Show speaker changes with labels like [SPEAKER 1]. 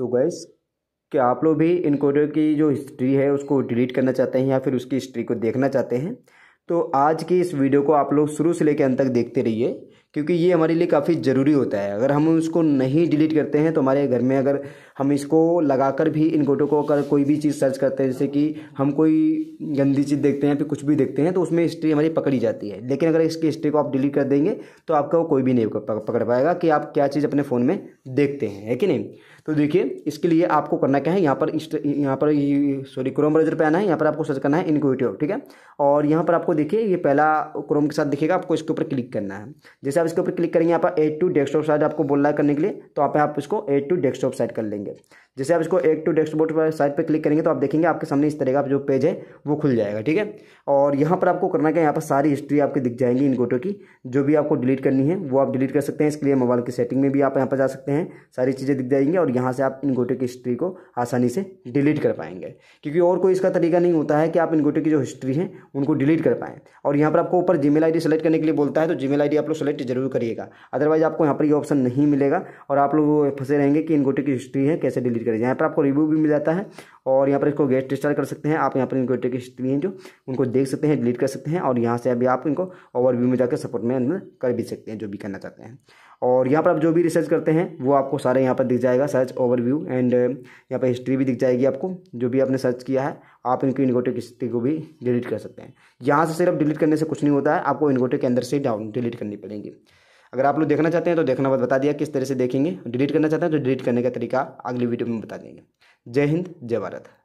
[SPEAKER 1] सो so gas क्या आप लोग भी इन कोडर की जो हिस्ट्री है उसको डिलीट करना चाहते हैं या फिर उसकी हिस्ट्री को देखना चाहते हैं तो आज की इस वीडियो को आप लोग शुरू से लेकर अंत तक देखते रहिए क्योंकि ये हमारे लिए काफ़ी ज़रूरी होता है अगर हम उसको नहीं डिलीट करते हैं तो हमारे घर में अगर हम इसको लगाकर भी इन कोटों को अगर कोई भी चीज़ सर्च करते हैं जैसे कि हम कोई गंदी चीज़ देखते हैं या फिर कुछ भी देखते हैं तो उसमें हिस्ट्री हमारी पकड़ी जाती है लेकिन अगर इसकी हिस्ट्री को आप डिलीट कर देंगे तो आपका वो कोई भी नहीं पकड़ पाएगा कि आप क्या चीज़ अपने फ़ोन में देखते हैं है कि नहीं तो देखिए इसके लिए आपको करना क्या है यहाँ पर यहाँ पर सॉरी क्रोम ब्राउजर पे आना है यहाँ पर आपको सर्च करना है इनको ठीक है और यहाँ पर आपको देखिए ये पहला क्रोम के साथ दिखेगा आपको इसके ऊपर क्लिक करना है जैसे आप इसके ऊपर क्लिक करेंगे यहाँ पर एड टू डेस्कटॉप साइट आपको बोल रहा है करने के लिए तो आप आप इसको एड टू डेस्कटॉप साइट कर लेंगे जैसे आप इसको एड टू डेस्कटॉप साइट पर क्लिक करेंगे तो आप देखेंगे आपके सामने इस तरह का जो पेज है वो खुल जाएगा ठीक है और यहाँ पर आपको करना क्या यहाँ पर सारी हिस्ट्री आपकी दिख जाएंगी इन गोटो की जो भी आपको डिलीट करनी है वो आप डिलीट कर सकते हैं इसके लिए मोबाइल की सेटिंग में भी आप यहाँ पर जा सकते हैं सारी चीज़ें दिख जाएंगी और यहाँ से आप इन गोटो की हिस्ट्री को आसानी से डिलीट कर पाएंगे क्योंकि और कोई इसका तरीका नहीं होता है कि आप इन गोटो की जो हिस्ट्री है उनको डिलीट कर पाएँ और यहाँ पर आपको ऊपर जी मेल सेलेक्ट करने के लिए बोलता है तो जी मेल आप लोग सेलेक्ट जरूर करिएगा अदरवाइज आपको यहाँ पर ये ऑप्शन नहीं मिलेगा और आप लोग फंसे रहेंगे कि इन गोटे की हिस्ट्री है कैसे डिलीट करें यहाँ पर आपको रिव्यू भी मिल जाता है और यहाँ पर इसको गेस्ट इंस्टॉल कर सकते हैं आप यहाँ पर इनको की हिस्ट्री जो उनको देख सकते हैं डिलीट कर सकते हैं और यहाँ से अभी आप इनको ओवरव्यू में जाकर सपोर्ट में अंदर कर भी सकते हैं जो भी करना चाहते हैं और यहाँ पर आप जो भी रिसर्च करते हैं वो आपको सारे यहाँ पर दिख जाएगा सर्च ओवरव्यू एंड यहाँ पर हिस्ट्री भी दिख जाएगी आपको जो भी आपने सर्च किया है आप इनकी इनगोटिक हिस्ट्री को भी डिलीट कर सकते हैं यहाँ से सिर्फ डिलीट करने से कुछ नहीं होता है आपको इनगोटिक के अंदर से डाउन डिलीट करनी पड़ेगी अगर आप लोग देखना चाहते हैं तो देखना बता दिया किस तरह से देखेंगे डिलीट करना चाहते हैं तो डिलीट करने का तरीका अगली वीडियो में बता देंगे जय हिंद जय भारत